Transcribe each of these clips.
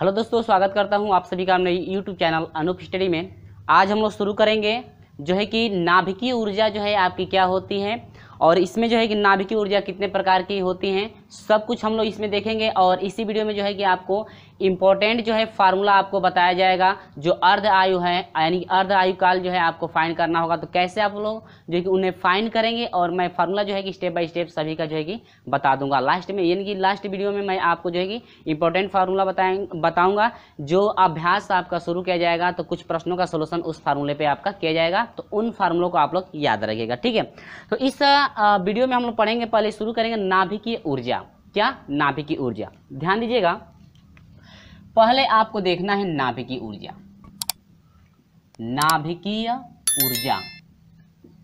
hello दोस्तों स्वागत करता हूं आप सभी का अपने यूट्यूब चैनल अनूप स्टडी में आज हम लोग शुरू करेंगे जो है कि नाभिकीय ऊर्जा जो है आपकी क्या होती है और इसमें जो है कि नाभिकीय ऊर्जा कितने प्रकार की होती हैं सब कुछ हम लोग इसमें देखेंगे और इसी वीडियो में जो है कि आपको इम्पोर्टेंट जो है फार्मूला आपको बताया जाएगा जो अर्ध आयु है यानी कि अर्ध आयु काल जो है आपको फाइंड करना होगा तो कैसे आप लोग जो कि उन्हें फाइंड करेंगे और मैं फार्मूला जो है कि स्टेप बाय स्टेप सभी का जो है कि बता दूंगा लास्ट में यानी कि लास्ट वीडियो में मैं आपको जो है कि इम्पोर्टेंट फार्मूला बताए बताऊँगा जो अभ्यास आपका शुरू किया जाएगा तो कुछ प्रश्नों का सोल्यूशन उस फार्मूले पर आपका किया जाएगा तो उन फार्मूलों को आप लोग याद रखिएगा ठीक है तो इस वीडियो में हम लोग पढ़ेंगे पहले शुरू करेंगे नाभिकीय ऊर्जा क्या नाभिकीय ऊर्जा ध्यान दीजिएगा पहले आपको देखना है नाभिकीय ऊर्जा नाभिकीय ऊर्जा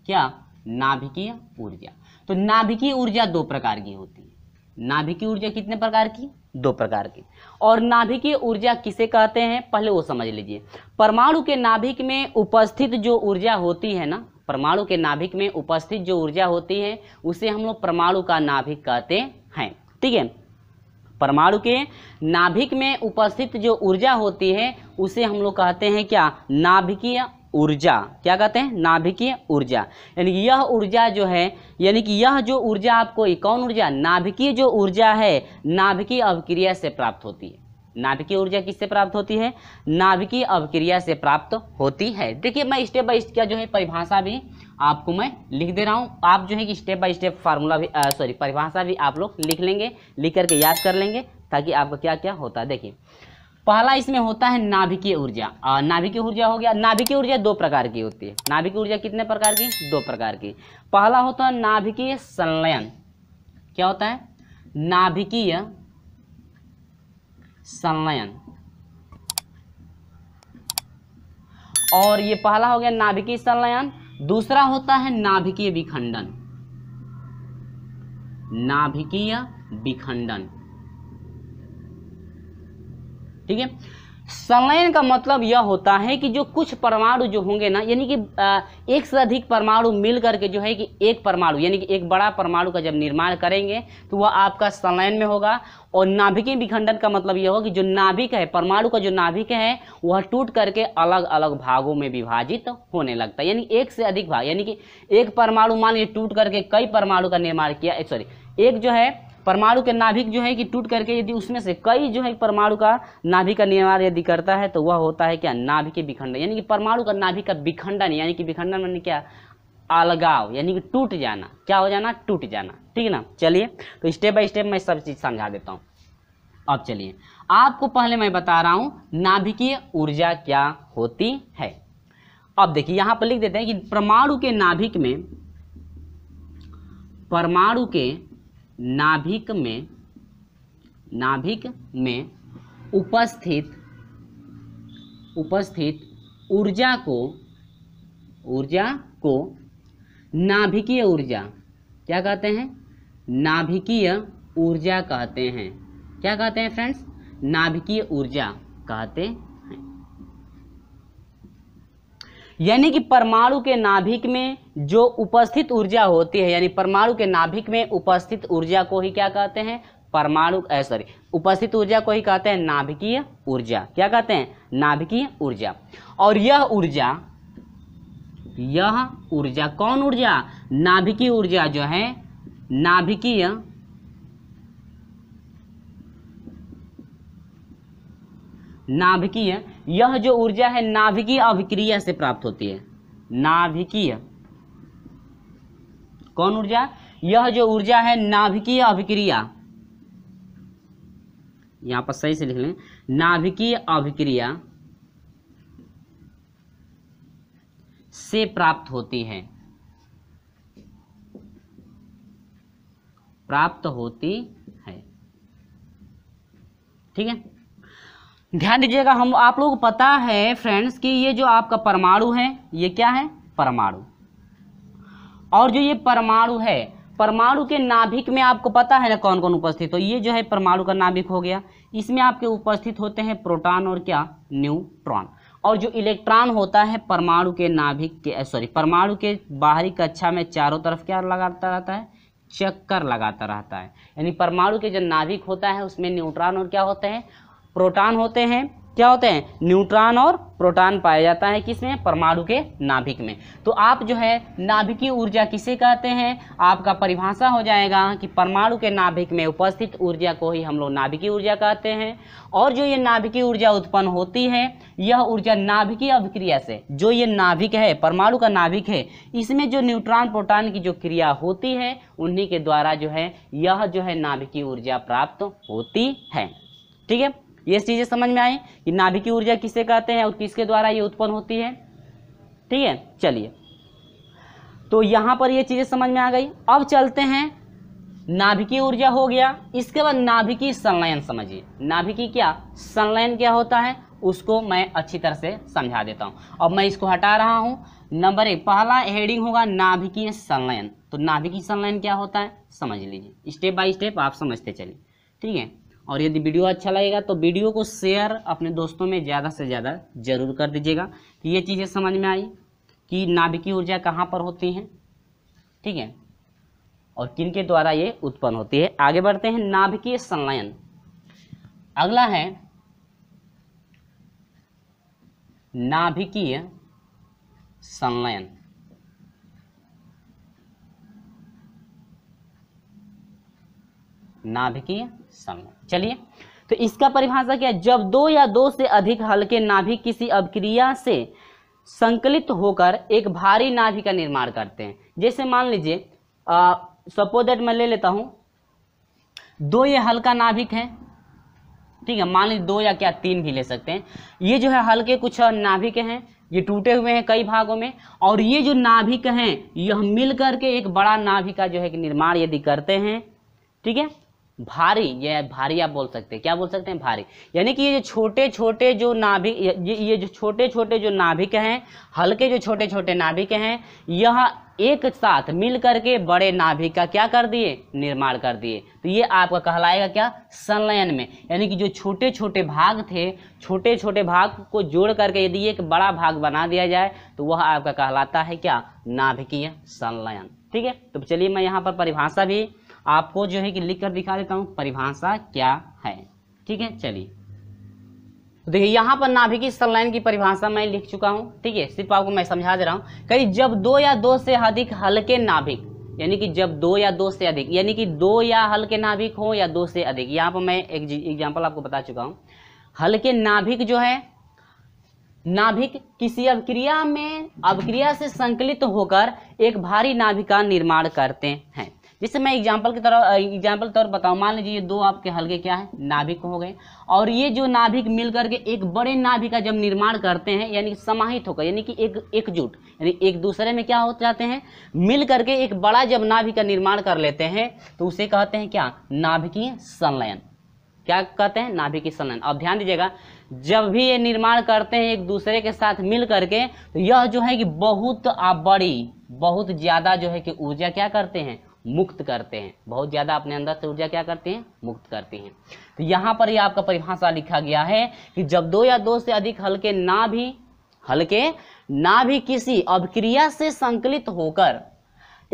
क्या नाभिकीय ऊर्जा तो नाभिकीय ऊर्जा दो प्रकार की होती है नाभिकीय ऊर्जा कितने प्रकार की दो प्रकार की और नाभिकीय ऊर्जा किसे कहते हैं पहले वो समझ लीजिए परमाणु के नाभिक में उपस्थित जो ऊर्जा होती है ना परमाणु के नाभिक में उपस्थित जो ऊर्जा होती है उसे हम लोग परमाणु का नाभिक कहते हैं ठीक है परमाणु के नाभिक में उपस्थित जो ऊर्जा होती है उसे हम लोग कहते हैं क्या नाभिकीय ऊर्जा क्या कहते हैं नाभिकीय ऊर्जा यानी कि यह ऊर्जा जो है यानी कि यह जो ऊर्जा आपको कौन ऊर्जा नाभिकीय जो ऊर्जा है नाभिकीय अभिक्रिया से प्राप्त होती है नाभिकीय ऊर्जा किससे प्राप्त होती है नाभिकीय अभिक्रिया से प्राप्त होती है देखिए मैं स्टेप बाय स्टेप जो है परिभाषा भी आपको मैं लिख दे रहा हूँ आप जो है कि स्टेप बाय स्टेप फार्मूला भी सॉरी परिभाषा भी आप लोग लिख लेंगे लिख करके याद कर लेंगे ताकि आपको क्या क्या होता है देखिए पहला इसमें होता है नाभिकीय ऊर्जा नाभिकीय ऊर्जा हो गया नाभिकीय ऊर्जा दो प्रकार की होती है नाभिकीय ऊर्जा कितने प्रकार की दो प्रकार की पहला होता है नाभिकीय संलयन क्या होता है नाभिकीय संलयन और ये पहला हो गया नाभिकीय संलयन दूसरा होता है नाभिकीय विखंडन नाभिकीय विखंडन ठीक है संलयन का मतलब यह होता है कि जो कुछ परमाणु जो होंगे ना यानी कि एक से अधिक परमाणु मिल करके जो है कि एक परमाणु यानी कि एक बड़ा परमाणु का जब निर्माण करेंगे तो वह आपका संलयन में होगा और नाभिकीय विखंडन का मतलब यह होगा कि जो नाभिक है परमाणु का जो नाभिक है वह टूट करके अलग अलग भागों में विभाजित होने लगता है यानी एक से अधिक भाग यानी कि एक परमाणु मान लीजिए टूट करके कई परमाणु का निर्माण किया सॉरी एक जो है परमाणु के नाभिक जो है कि टूट करके यदि उसमें से कई जो है परमाणु का नाभिक का निर्माण यदि करता है तो वह होता है क्या नाभिक के विखंडन यानी कि परमाणु का नाभिक का विखंडन यानी कि विखंडन मैंने क्या अलगाव यानी कि टूट जाना क्या हो जाना टूट जाना ठीक है ना चलिए तो स्टेप बाय स्टेप मैं सब चीज़ समझा देता हूँ अब चलिए आपको पहले मैं बता रहा हूँ नाभिकीय ऊर्जा क्या होती है अब देखिए यहां पर लिख देते हैं कि परमाणु के नाभिक में परमाणु के नाभिक में नाभिक में उपस्थित उपस्थित ऊर्जा को ऊर्जा को नाभिकीय ऊर्जा क्या कहते हैं नाभिकीय ऊर्जा कहते हैं क्या कहते हैं फ्रेंड्स नाभिकीय ऊर्जा कहते यानी कि परमाणु के नाभिक में जो उपस्थित ऊर्जा होती है यानी परमाणु के नाभिक में उपस्थित ऊर्जा को ही क्या कहते हैं परमाणु सॉरी उपस्थित ऊर्जा को ही कहते हैं नाभिकीय ऊर्जा क्या कहते हैं नाभिकीय ऊर्जा और यह ऊर्जा यह ऊर्जा कौन ऊर्जा नाभिकीय ऊर्जा जो है नाभिकीय नाभिकीय यह जो ऊर्जा है नाभिकीय अभिक्रिया से प्राप्त होती है नाभिकीय कौन ऊर्जा यह जो ऊर्जा है नाभिकीय अभिक्रिया यहां पर सही से लिख लें नाभिकीय अभिक्रिया से प्राप्त होती है प्राप्त होती है ठीक है ध्यान दीजिएगा हम आप लोग पता है फ्रेंड्स कि ये जो आपका परमाणु है ये क्या है परमाणु और जो ये परमाणु है परमाणु के नाभिक में आपको पता है ना कौन कौन उपस्थित हो ये जो है परमाणु का नाभिक हो गया इसमें आपके उपस्थित होते हैं प्रोटॉन और क्या न्यूट्रॉन और जो इलेक्ट्रॉन होता है परमाणु के नाभिक के सॉरी परमाणु के बाहरी कक्षा में चारों तरफ क्या लगाता रहता है चक्कर लगाता रहता है यानी परमाणु के जो नाभिक होता है उसमें न्यूट्रॉन और क्या होते हैं प्रोटॉन होते हैं क्या होते हैं न्यूट्रॉन और प्रोटॉन पाया जाता है किसमें परमाणु के नाभिक में तो आप जो है नाभिकीय ऊर्जा किसे कहते हैं आपका परिभाषा हो जाएगा कि परमाणु के नाभिक में उपस्थित ऊर्जा को ही हम लोग नाभिकीय ऊर्जा कहते हैं और जो ये नाभिकीय ऊर्जा उत्पन्न होती है यह ऊर्जा नाभिकीय अभिक्रिया से जो ये नाभिक है परमाणु का नाभिक है इसमें जो न्यूट्रॉन प्रोटॉन की जो क्रिया होती है उन्हीं के द्वारा जो है यह जो है नाभिकीय ऊर्जा प्राप्त होती है ठीक है ये चीज़ें समझ में आई कि नाभिकीय की ऊर्जा किसे कहते हैं और किसके द्वारा ये उत्पन्न होती है ठीक है चलिए तो यहां पर ये चीज़ें समझ में आ गई अब चलते हैं नाभिकीय ऊर्जा हो गया इसके बाद नाभिकीय संलयन समझिए नाभिकीय क्या संलयन क्या होता है उसको मैं अच्छी तरह से समझा देता हूं अब मैं इसको हटा रहा हूं नंबर एक पहला हेडिंग होगा नाभिकीय संलयन तो नाभिकीय संलयन क्या होता है समझ लीजिए स्टेप बाय स्टेप आप समझते चलिए ठीक है और यदि वीडियो अच्छा लगेगा तो वीडियो को शेयर अपने दोस्तों में ज़्यादा से ज़्यादा जरूर कर दीजिएगा कि तो ये चीज़ें समझ में आई कि नाभिकीय ऊर्जा कहाँ पर होती हैं ठीक है और किन के द्वारा ये उत्पन्न होती है आगे बढ़ते हैं नाभिकीय संलयन अगला है नाभिकीय संलयन नाभिकीय समय चलिए तो इसका परिभाषा क्या है जब दो या दो से अधिक हल्के नाभिक किसी अभिक्रिया से संकलित होकर एक भारी नाभि का निर्माण करते हैं जैसे मान लीजिए सपोज डेट मैं ले लेता हूँ दो ये हल्का नाभिक है ठीक है मान लीजिए दो या क्या तीन भी ले सकते हैं ये जो है हल्के कुछ नाभिक हैं ये टूटे हुए हैं कई भागों में और ये जो नाभिक हैं यह मिल करके एक बड़ा नाभिका जो है कि निर्माण यदि करते हैं ठीक है भारी ये भारी आप बोल सकते हैं क्या बोल सकते हैं भारी यानी कि ये जो छोटे छोटे जो नाभिक ये ये जो छोटे छोटे जो नाभिक हैं हल्के जो छोटे छोटे नाभिक हैं यह एक साथ मिल करके बड़े नाभिक का क्या कर दिए निर्माण कर दिए तो ये आपका कहलाएगा क्या संलयन में यानी कि जो छोटे छोटे भाग थे छोटे छोटे भाग को जोड़ करके यदि एक बड़ा भाग बना दिया जाए तो वह आपका कहलाता है क्या नाभिकीय संलयन ठीक है तो चलिए मैं यहाँ पर परिभाषा भी आपको जो है कि लिख कर दिखा देता हूँ परिभाषा क्या है ठीक है चलिए तो देखिए यहाँ पर नाभिकीय संलयन की परिभाषा मैं लिख चुका हूँ ठीक है सिर्फ आपको मैं समझा दे रहा हूँ कहीं जब दो या दो से अधिक हल्के नाभिक यानी कि जब दो या दो से अधिक यानी कि दो या हल्के नाभिक हो या दो से अधिक यहाँ पर मैं एक एग्जाम्पल आपको बता चुका हूँ हल्के नाभिक जो है नाभिक किसी अवक्रिया में अवक्रिया से संकलित होकर एक भारी नाभिक का निर्माण करते हैं जैसे मैं एग्जाम्पल की तरह एग्जाम्पल के तौर बताऊँ मान लीजिए ये दो आपके हल्के क्या है नाभिक हो गए और ये जो नाभिक मिल करके एक बड़े नाभिक का जब निर्माण करते हैं यानी समाहित होकर यानी कि एक एकजुट यानी एक दूसरे में क्या हो जाते हैं मिल करके एक बड़ा जब नाभिक का निर्माण कर लेते हैं तो उसे कहते हैं क्या नाभिकीय संलयन क्या कहते हैं नाभिकीय संलयन अब ध्यान दीजिएगा जब भी ये निर्माण करते हैं एक दूसरे के साथ मिल करके तो यह जो है कि बहुत बड़ी बहुत ज़्यादा जो है कि ऊर्जा क्या करते हैं मुक्त करते हैं बहुत ज़्यादा अपने अंदर से ऊर्जा क्या करते हैं मुक्त करते हैं तो यहाँ पर ही आपका परिभाषा लिखा गया है कि जब दो या दो से अधिक हल्के ना भी हल्के ना भी किसी अभिक्रिया से संकलित होकर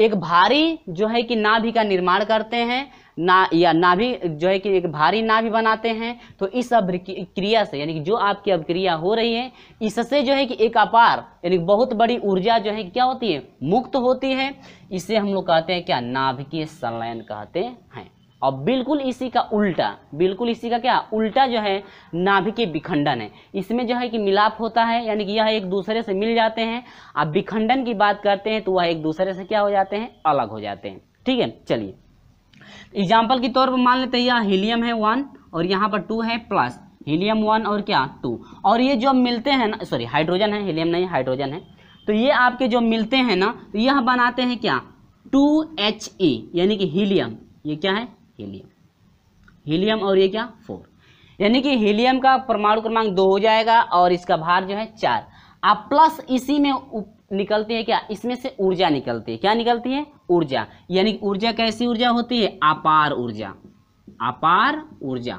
एक भारी जो है कि नाभि का निर्माण करते हैं ना या नाभि जो है कि एक भारी नाभि बनाते हैं तो इस अभिक्रिया से यानी कि जो आपकी अभिक्रिया हो रही है इससे जो है कि एक अपार यानी बहुत बड़ी ऊर्जा जो है कि क्या होती है मुक्त होती है इसे हम लोग कहते हैं क्या नाभिकीय संलयन कहते हैं और बिल्कुल इसी का उल्टा बिल्कुल इसी का क्या उल्टा जो है नाभि के विखंडन है इसमें जो है कि मिलाप होता है यानी कि यह एक दूसरे से मिल जाते हैं आप विखंडन की बात करते हैं तो वह एक दूसरे से क्या हो जाते हैं अलग हो जाते हैं ठीक है चलिए एग्जाम्पल के तौर पर मान लेते हैं यहाँ हीलियम है वन और यहाँ पर टू है प्लस हीलियम वन और क्या टू और ये जो मिलते हैं ना सॉरी हाइड्रोजन है हीलियम नहीं हाइड्रोजन है तो ये आपके जो मिलते हैं ना तो यह बनाते हैं क्या टू एच ए यानी कि हीलियम ये क्या है हीलियम हीलियम और ये क्या फोर यानी कि हीलियम का परमाणु क्रमांक दो हो जाएगा और इसका भार जो है चार आप प्लस इसी में निकलती है क्या इसमें से ऊर्जा निकलती है क्या निकलती है ऊर्जा यानी कि ऊर्जा कैसी ऊर्जा होती है अपार ऊर्जा अपार ऊर्जा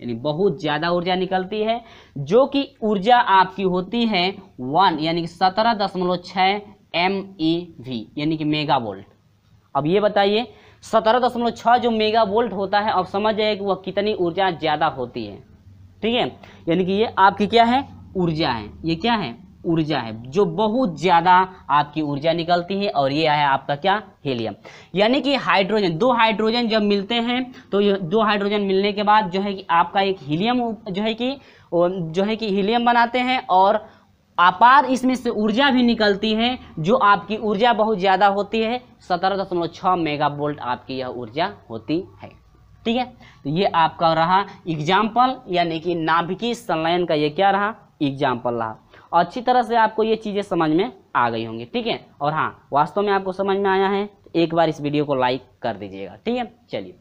यानी बहुत ज़्यादा ऊर्जा निकलती है जो कि ऊर्जा आपकी होती है वन यानी कि सत्रह दशमलव छः एम ई वी यानी कि मेगा वोल्ट अब ये बताइए सत्रह दशमलव छः जो मेगा वोल्ट होता है आप समझ जाए कि वह कितनी ऊर्जा ज़्यादा होती है ठीक है यानी कि ये आपकी क्या है ऊर्जा है ये क्या है ऊर्जा है जो बहुत ज़्यादा आपकी ऊर्जा निकलती है और ये है आपका क्या हेलियम यानी कि हाइड्रोजन दो हाइड्रोजन जब मिलते हैं तो ये दो हाइड्रोजन मिलने के बाद जो है कि आपका एक हीलियम जो है कि जो है कि हीलियम बनाते हैं और अपार इसमें से ऊर्जा भी निकलती है जो आपकी ऊर्जा बहुत ज़्यादा होती है सत्रह दशमलव छः मेगा वोल्ट आपकी यह ऊर्जा होती है ठीक है तो ये आपका रहा एग्जाम्पल यानी कि नाभिकीय संलयन का ये क्या रहा एग्जाम्पल रहा अच्छी तरह से आपको ये चीज़ें समझ में आ गई होंगी ठीक है और हाँ वास्तव में आपको समझ में आया है तो एक बार इस वीडियो को लाइक कर दीजिएगा ठीक है चलिए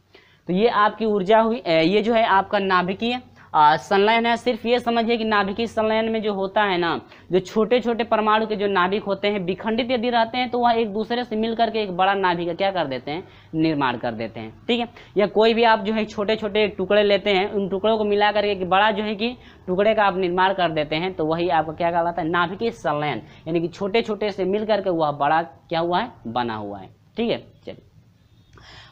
तो ये आपकी ऊर्जा हुई ये जो है आपका नाभिकीय संलयन है सिर्फ ये समझिए कि नाभिकीय संलयन में जो होता है ना जो छोटे छोटे परमाणु के जो नाभिक होते हैं विखंडित यदि रहते हैं तो वह एक दूसरे से मिल करके एक बड़ा नाभिक का क्या कर देते हैं निर्माण कर देते हैं ठीक है या कोई भी आप जो है छोटे छोटे टुकड़े लेते हैं उन टुकड़ों को मिला करके एक बड़ा जो है कि टुकड़े का आप निर्माण कर देते हैं तो वही आपका क्या कहलाता है नाभिकीय संलयन यानी कि छोटे छोटे से मिल करके वह बड़ा क्या हुआ है बना हुआ है ठीक है चलिए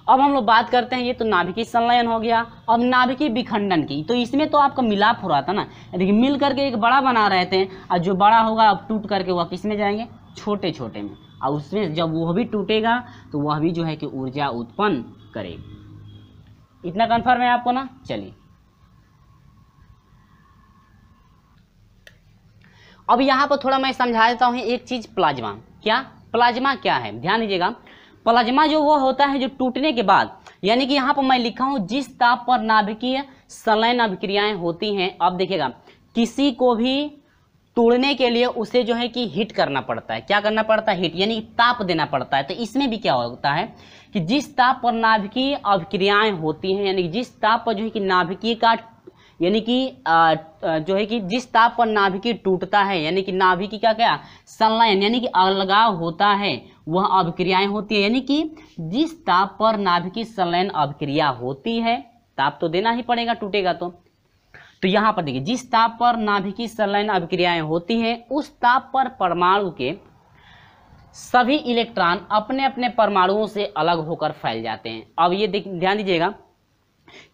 अब हम लोग बात करते हैं ये तो नाभिकी संलयन हो गया अब नाभिकी विखंडन की तो इसमें तो आपका मिलाप हो रहा था ना देखिए मिल करके एक बड़ा बना रहे थे और जो बड़ा होगा अब टूट करके वह किस में जाएंगे छोटे छोटे में और उसमें जब वह भी टूटेगा तो वह भी जो है कि ऊर्जा उत्पन्न करेगी इतना कन्फर्म है आपको ना चलिए अब यहाँ पर थोड़ा मैं समझा देता हूँ एक चीज़ प्लाज्मा क्या प्लाज्मा क्या है ध्यान दीजिएगा प्लाज्मा जो वो होता है जो टूटने के बाद यानी कि यहाँ पर मैं लिखा हूँ जिस ताप पर नाभिकीय संलयन अभिक्रियाएं होती हैं अब देखिएगा किसी को भी तोड़ने के लिए उसे जो है कि हीट करना पड़ता है क्या करना पड़ता है हीट यानी ताप देना पड़ता है तो इसमें भी क्या होता है कि जिस ताप पर नाभिकीय अभिक्रियाएं होती हैं यानी जिस ताप पर जो है कि नाभिकीय का यानी कि जो है कि जिस ताप पर नाभिकी टूटता है यानी कि नाभिकी का क्या संलयन यानी कि अलगाव होता है वह अभिक्रियाएं होती है यानी कि जिस ताप पर नाभिकीय संलयन अभिक्रिया होती है ताप तो देना ही पड़ेगा टूटेगा तो तो यहाँ पर देखिए जिस ताप पर नाभिकीय संलयन अभिक्रियाएं होती हैं उस ताप पर परमाणु के सभी इलेक्ट्रॉन अपने अपने परमाणुओं से अलग होकर फैल जाते हैं अब ये ध्यान दीजिएगा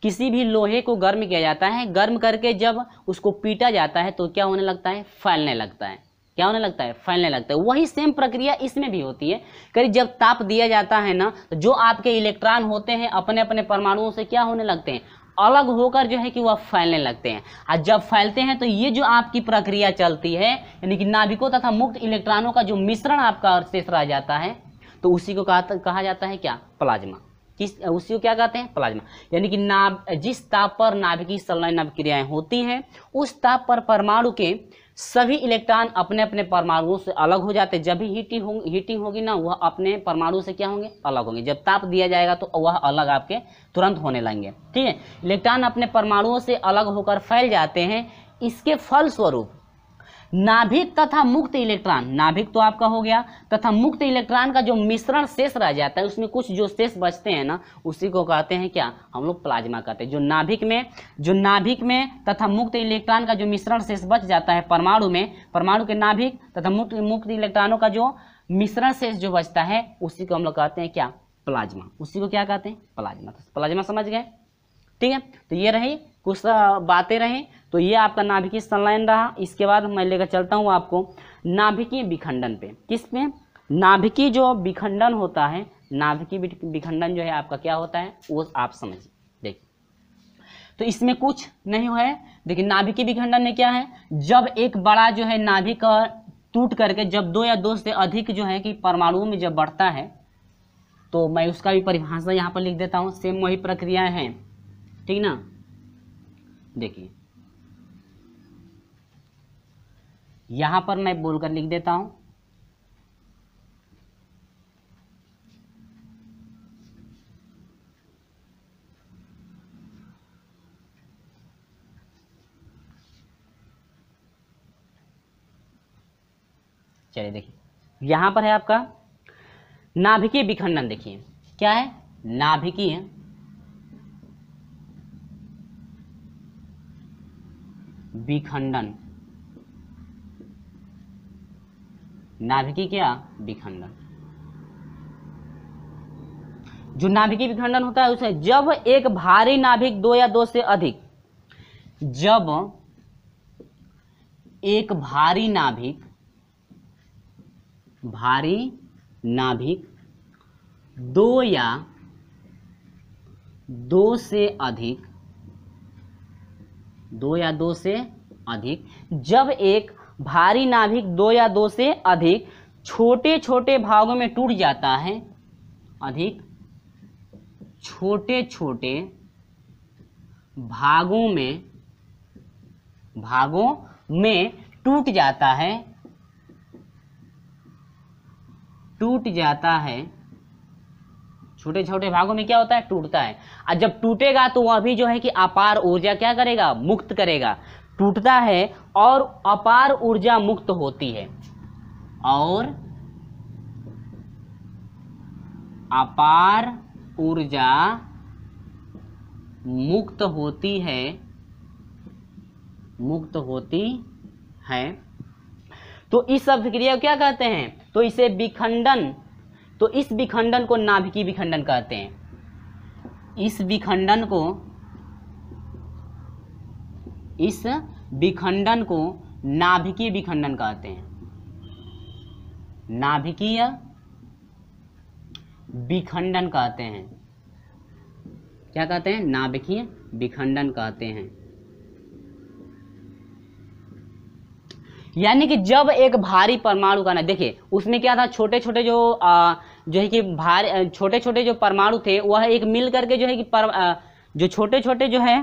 किसी भी लोहे को गर्म किया जाता है गर्म करके जब उसको पीटा जाता है तो क्या होने लगता है फैलने लगता है क्या होने लगता है फैलने लगता है वही सेम प्रक्रिया इसमें भी होती है करीब जब ताप दिया जाता है ना तो जो आपके इलेक्ट्रॉन होते हैं अपने अपने परमाणुओं से क्या होने लगते हैं अलग होकर जो है कि वह फैलने लगते हैं और जब फैलते हैं तो ये जो आपकी प्रक्रिया चलती है यानी कि नाभिकों तथा मुक्त इलेक्ट्रॉनों का जो मिश्रण आपका शेष रह जाता है तो उसी को कहा कहा जाता है क्या प्लाज्मा किस उसी को क्या कहते हैं प्लाज्मा यानी कि नाभ जिस ताप पर नाभिकीय संलयन क्रियाएं होती हैं उस ताप पर परमाणु के सभी इलेक्ट्रॉन अपने अपने परमाणुओं से अलग हो जाते हैं जब भी हीटिंग हो हीटिंग होगी ना वह अपने परमाणु से क्या होंगे अलग होंगे जब ताप दिया जाएगा तो वह अलग आपके तुरंत होने लगेंगे ठीक है इलेक्ट्रॉन अपने परमाणुओं से अलग होकर फैल जाते हैं इसके फलस्वरूप नाभिक तथा मुक्त इलेक्ट्रॉन नाभिक तो आपका हो गया तथा मुक्त इलेक्ट्रॉन का जो मिश्रण शेष रह जाता है उसमें कुछ जो शेष बचते हैं ना उसी को कहते हैं क्या हम लोग प्लाज्मा कहते हैं जो नाभिक में जो नाभिक में तथा मुक्त इलेक्ट्रॉन का जो मिश्रण शेष बच जाता है परमाणु में परमाणु के नाभिक तथा मुक्त मुक्त इलेक्ट्रॉनों का जो मिश्रण शेष जो बचता है उसी को हम लोग कहते हैं क्या प्लाज्मा उसी को क्या कहते हैं प्लाज्मा तो प्लाज्मा समझ गए ठीक है तो ये रही कुछ बातें रही तो ये आपका नाभिकीय संलयन रहा इसके बाद मैं लेकर चलता हूँ आपको नाभिकीय विखंडन पे किस पे नाभिकीय जो विखंडन होता है नाभिकीय विखंडन जो है आपका क्या होता है वो आप समझिए देखिए तो इसमें कुछ नहीं है देखिए नाभिकीय विखंडन में क्या है जब एक बड़ा जो है नाभिक टूट करके जब दो या दो से अधिक जो है कि परमाणुओं में जब बढ़ता है तो मैं उसका भी परिभाषा यहाँ पर लिख देता हूँ सेम वही प्रक्रियाएं हैं ठीक ना देखिए यहां पर मैं बोलकर लिख देता हूं चलिए देखिए यहां पर है आपका नाभिकीय विखंडन देखिए क्या है नाभिकीय विखंडन नाभिकी क्या विखंडन जो नाभिकी विखंडन होता है उसे जब एक भारी नाभिक दो या दो से अधिक जब एक भारी नाभिक भारी नाभिक दो या दो से अधिक दो या दो से अधिक जब एक भारी नाभिक दो या दो से अधिक छोटे छोटे भागों में टूट जाता है अधिक छोटे छोटे भागों में भागों में टूट जाता है टूट जाता है छोटे छोटे भागों में क्या होता है टूटता है और जब टूटेगा तो वह भी जो है कि अपार ऊर्जा क्या करेगा मुक्त करेगा टूटता है और अपार ऊर्जा मुक्त होती है और अपार ऊर्जा मुक्त होती है मुक्त होती है तो इस अभिक्रिया को क्या कहते हैं तो इसे विखंडन तो इस विखंडन को नाभिकीय विखंडन कहते हैं इस विखंडन को इस विखंडन को नाभिकीय विखंडन कहते हैं नाभिकीय विखंडन कहते हैं क्या कहते हैं नाभिकीय विखंडन कहते हैं यानी कि जब एक भारी परमाणु का ना देखिए उसमें क्या था छोटे छोटे जो आ, जो है कि भारी छोटे छोटे जो परमाणु थे वह एक मिल करके जो है कि पर, आ, जो छोटे छोटे जो है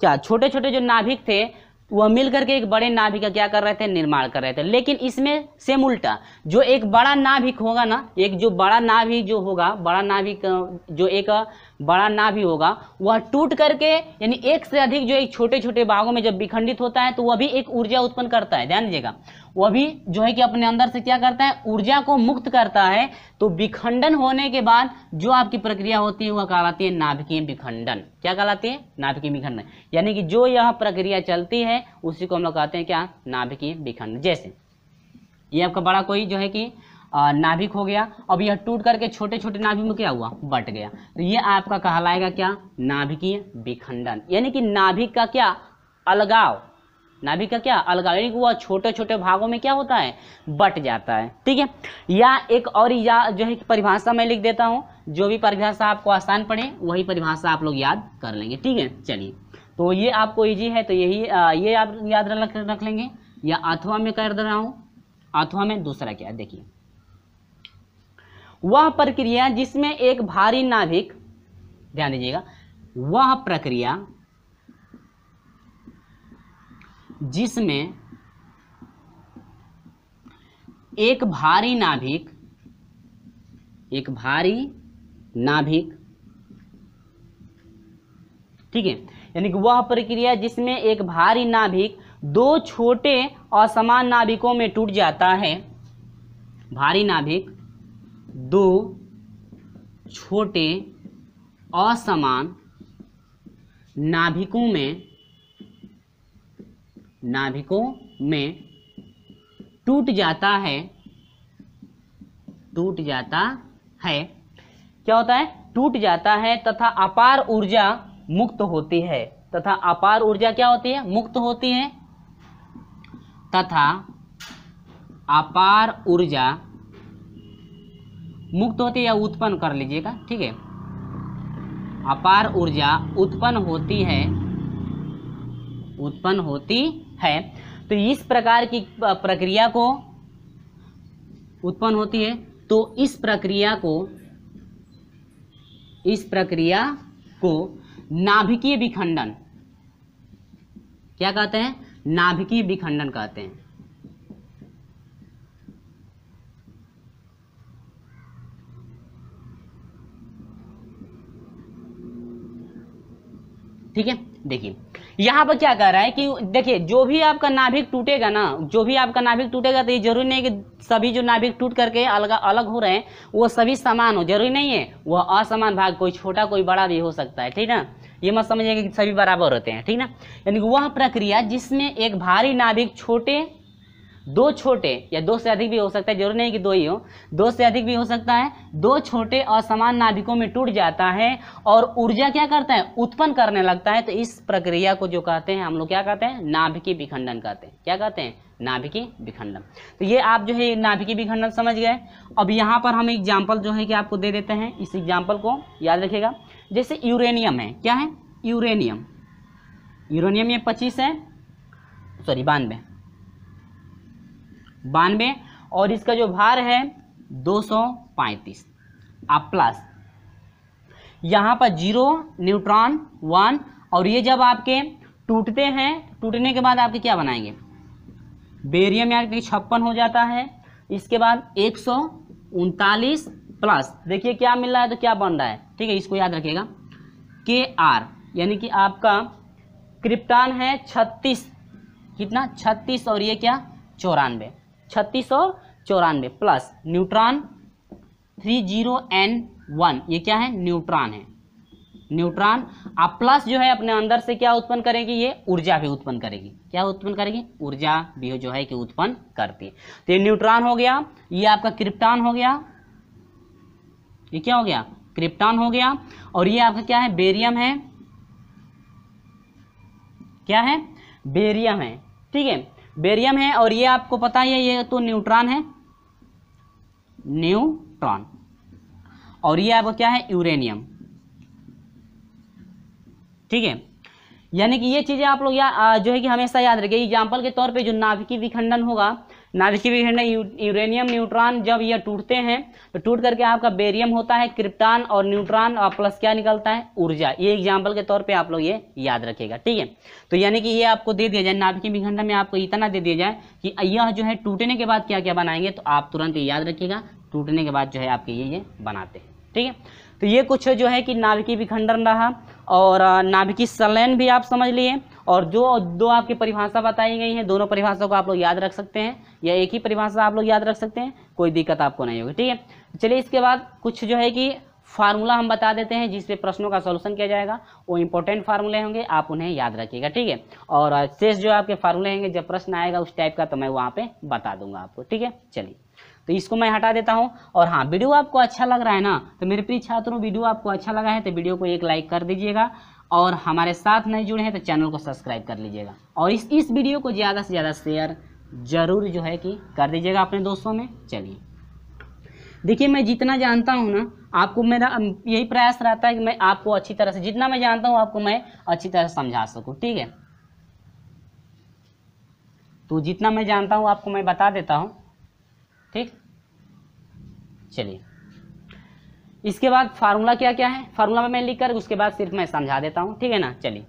क्या छोटे छोटे जो नाभिक थे वह मिल करके एक बड़े नाभिक का क्या कर रहे थे निर्माण कर रहे थे लेकिन इसमें सेम उल्टा जो एक बड़ा नाभिक होगा ना एक जो बड़ा नाभिक जो होगा बड़ा नाभिक जो एक बड़ा नाभिक होगा वह टूट करके यानी एक से अधिक जो एक छोटे छोटे भागों में जब विखंडित होता है तो वह भी एक ऊर्जा उत्पन्न करता है ध्यान दीजिएगा वह भी जो है कि अपने अंदर से क्या करता है ऊर्जा को मुक्त करता है तो विखंडन होने के बाद जो आपकी प्रक्रिया होती है वह कहलाती है नाभिकीय विखंडन क्या कहलाती है नाभिकीय विखंडन यानी कि जो यह प्रक्रिया चलती है उसी को हम लोग कहते हैं क्या नाभिकीय विखंडन जैसे ये आपका बड़ा कोई जो है कि नाभिक हो गया अब यह टूट करके छोटे छोटे नाभिक में क्या हुआ बट गया तो ये आपका कहलाएगा क्या नाभिकीय विखंडन यानी कि नाभिक का क्या अलगाव नाभिक का क्या अलगाड़ी हुआ छोटे छोटे भागों में क्या होता है बट जाता है ठीक है या एक और या जो है परिभाषा मैं लिख देता हूँ जो भी परिभाषा आपको आसान पड़े वही परिभाषा आप लोग याद कर लेंगे ठीक है चलिए तो ये आपको ईजी है तो यही ये आप याद रख रख लेंगे या अथवा में कर दे रहा हूँ अथवा में दूसरा क्या देखिए वह प्रक्रिया जिसमें एक भारी नाभिक ध्यान दीजिएगा वह प्रक्रिया जिसमें एक भारी नाभिक एक भारी नाभिक ठीक है यानी कि वह प्रक्रिया जिसमें एक भारी नाभिक दो छोटे असमान नाभिकों में टूट जाता है भारी नाभिक दो छोटे असमान नाभिकों में नाभिकों में टूट जाता है टूट जाता है क्या होता है टूट जाता है तथा अपार ऊर्जा मुक्त होती है तथा अपार ऊर्जा क्या होती है मुक्त होती है तथा अपार ऊर्जा मुक्त होती है या उत्पन्न कर लीजिएगा ठीक है अपार ऊर्जा उत्पन्न होती है उत्पन्न होती है तो इस प्रकार की प्रक्रिया को उत्पन्न होती है तो इस प्रक्रिया को इस प्रक्रिया को नाभिकीय विखंडन क्या कहते हैं नाभिकीय विखंडन कहते हैं ठीक है देखिए यहाँ पर क्या कह रहा है कि देखिए जो भी आपका नाभिक टूटेगा ना जो भी आपका नाभिक टूटेगा तो ये जरूरी नहीं कि सभी जो नाभिक टूट करके अलग अलग हो रहे हैं वो सभी समान हो जरूरी नहीं है वह असमान भाग कोई छोटा कोई बड़ा भी हो सकता है ठीक ना ये मत समझिएगा कि सभी बराबर होते हैं ठीक ना यानी वह प्रक्रिया जिसमें एक भारी नाभिक छोटे दो छोटे या दो से अधिक भी हो सकता है जरूर नहीं कि दो ही हो दो से अधिक भी हो सकता है दो छोटे असमान नाभिकों में टूट जाता है और ऊर्जा क्या करता है उत्पन्न करने लगता है तो इस प्रक्रिया को जो कहते हैं हम लोग क्या कहते हैं नाभिकी विखंडन कहते हैं क्या कहते हैं नाभिकी विखंडन तो ये आप जो है नाभिकी विखंडन समझ गए अब यहाँ पर हम एग्जाम्पल जो है कि आपको दे देते हैं इस एग्जाम्पल को याद रखेगा जैसे यूरेनियम है क्या है यूरेनियम यूरेनियम ये पच्चीस है सॉरी बानवे बानवे और इसका जो भार है 235 आप प्लस यहाँ पर जीरो न्यूट्रॉन वन और ये जब आपके टूटते हैं टूटने के बाद आपके क्या बनाएंगे बेरियम यानी छप्पन हो जाता है इसके बाद एक प्लस देखिए क्या मिल रहा है तो क्या बन रहा है ठीक है इसको याद रखिएगा के आर यानी कि आपका क्रिप्टान है छत्तीस कितना छत्तीस और ये क्या चौरानवे छत्तीस सौ चौरानवे plus neutron three zero N one ये क्या है न्यूट्रॉन है न्यूट्रॉन आप प्लस जो है अपने अंदर से क्या उत्पन्न करेगी ये ऊर्जा भी उत्पन्न करेगी क्या उत्पन्न करेगी ऊर्जा भी जो है कि उत्पन्न करती है तो ये न्यूट्रॉन हो गया ये आपका क्रिप्टॉन हो गया ये क्या हो गया क्रिप्टॉन हो गया और ये आपका क्या है बेरियम है क्या है बेरियम है ठीक है बेरियम है और ये आपको पता ही है ये तो न्यूट्रॉन है न्यूट्रॉन और ये आपको क्या है यूरेनियम ठीक है यानी कि ये चीज़ें आप लोग या जो है कि हमेशा याद रखें एग्जाम्पल के तौर पे जो नाभिकीय विखंडन होगा नाभिकीय विखंडन यूरेनियम न्यूट्रॉन जब ये टूटते हैं तो टूट करके आपका बेरियम होता है क्रिप्टान और न्यूट्रॉन और प्लस क्या निकलता है ऊर्जा ये एग्जाम्पल के तौर पर आप लोग ये याद रखेगा ठीक है तो यानी कि ये आपको दे दिया जाए नाभिकीय विखंडन में आपको इतना दे दिया जाए कि यह जो है टूटने के बाद क्या क्या बनाएंगे तो आप तुरंत याद रखिएगा टूटने के बाद जो है आपके ये ये बनाते हैं ठीक है तो ये कुछ जो है कि नाभिकीय विखंडन रहा और नाभिकीय संलयन भी आप समझ लिए और जो दो आपकी परिभाषा बताई गई हैं दोनों परिभाषा को आप लोग याद रख सकते हैं या एक ही परिभाषा आप लोग याद रख सकते हैं कोई दिक्कत आपको नहीं होगी ठीक है चलिए इसके बाद कुछ जो है कि फार्मूला हम बता देते हैं जिसपे प्रश्नों का सोल्यूशन किया जाएगा वो इंपॉर्टेंट फार्मूले होंगे आप उन्हें याद रखिएगा ठीक है और शेष जो आपके फार्मूले होंगे जब प्रश्न आएगा उस टाइप का तो मैं वहाँ पे बता दूंगा आपको ठीक है चलिए तो इसको मैं हटा देता हूँ और हाँ वीडियो आपको अच्छा लग रहा है ना तो मेरे प्रिय छात्रों वीडियो आपको अच्छा लगा है तो वीडियो को एक लाइक कर दीजिएगा और हमारे साथ नहीं जुड़े हैं तो चैनल को सब्सक्राइब कर लीजिएगा और इस इस वीडियो को ज़्यादा से ज़्यादा शेयर ज़रूर जो है कि कर दीजिएगा अपने दोस्तों में चलिए देखिए मैं जितना जानता हूँ ना आपको मेरा यही प्रयास रहता है कि मैं आपको अच्छी तरह से जितना मैं जानता हूँ आपको मैं अच्छी तरह से समझा सकूँ ठीक है तो जितना मैं जानता हूँ आपको मैं बता देता हूँ ठीक चलिए इसके बाद फार्मूला क्या क्या है फार्मूला में मैं लिख कर उसके बाद सिर्फ मैं समझा देता हूँ ठीक है ना चलिए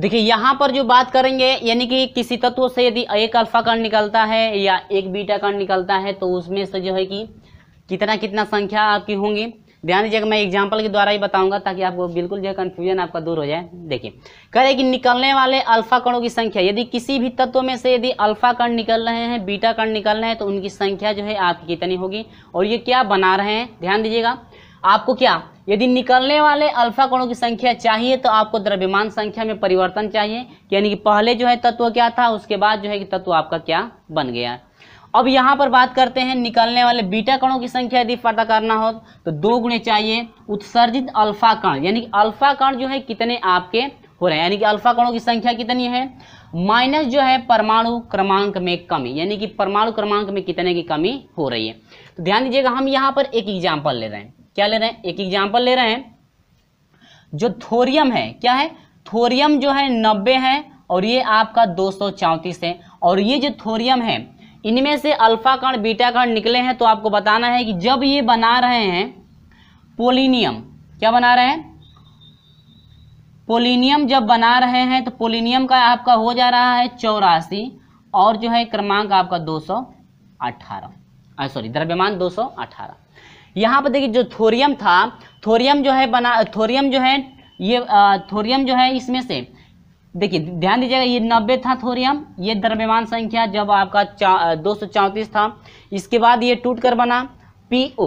देखिए यहाँ पर जो बात करेंगे यानी कि किसी तत्व से यदि एक अल्फा कण निकलता है या एक बीटा कण निकलता है तो उसमें से जो है कि कितना कितना संख्या आपकी होंगी ध्यान दीजिएगा मैं एग्जाम्पल के द्वारा ही बताऊंगा ताकि आपको बिल्कुल जो कन्फ्यूजन आपका दूर हो जाए देखिए कह रहे कि निकलने वाले अल्फा कणों की संख्या यदि किसी भी तत्व में से यदि अल्फा कण निकल रहे हैं बीटा कण निकल रहे हैं तो उनकी संख्या जो है आपकी कितनी होगी और ये क्या बना रहे हैं ध्यान दीजिएगा आपको क्या यदि निकलने वाले अल्फा कणों की संख्या चाहिए तो आपको द्रव्यमान संख्या में परिवर्तन चाहिए यानी कि पहले जो है तत्व क्या था उसके बाद जो है कि तत्व आपका क्या बन गया है अब यहाँ पर बात करते हैं निकलने वाले बीटा कणों की संख्या यदि पता करना हो तो दो गुणे चाहिए उत्सर्जित अल्फा कण यानी कि अल्फा कण जो है कितने आपके हो रहे हैं यानी कि अल्फा कणों की संख्या कितनी है माइनस जो है परमाणु क्रमांक में कमी यानी कि परमाणु क्रमांक में कितने की कमी हो रही है तो ध्यान दीजिएगा हम यहाँ पर एक एग्जाम्पल ले रहे हैं क्या ले रहे हैं एक एग्जाम्पल ले रहे हैं जो थोरियम है क्या है थोरियम जो है नब्बे है और ये आपका दो है और ये जो थोरियम है इनमें से अल्फा कण बीटा कण निकले हैं तो आपको बताना है कि जब ये बना रहे हैं पोलिनियम क्या बना रहे हैं पोलिनियम जब बना रहे हैं तो पोलिनियम का आपका हो जा रहा है चौरासी और जो है क्रमांक आपका 218 सॉरी द्रव्यमान 218 यहाँ पर देखिए जो थोरियम था थोरियम जो है बना थोरियम जो है ये थोरियम जो है इसमें से देखिए ध्यान दीजिएगा ये नब्बे था थोरियम ये द्रव्यमान संख्या जब आपका दो था इसके बाद ये टूट कर बना पी ओ